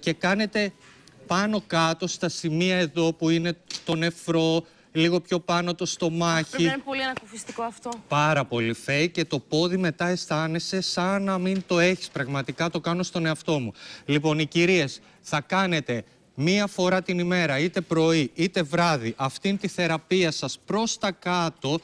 και κάνετε πάνω κάτω στα σημεία εδώ που είναι το νεφρό, λίγο πιο πάνω το στομάχι. Πρέπει να είναι πολύ ανακουφιστικό αυτό. Πάρα πολύ fake και το πόδι μετά αισθάνεσαι σαν να μην το έχεις. Πραγματικά το κάνω στον εαυτό μου. Λοιπόν, οι κυρίες θα κάνετε μία φορά την ημέρα, είτε πρωί είτε βράδυ, αυτήν τη θεραπεία σας προς τα κάτω.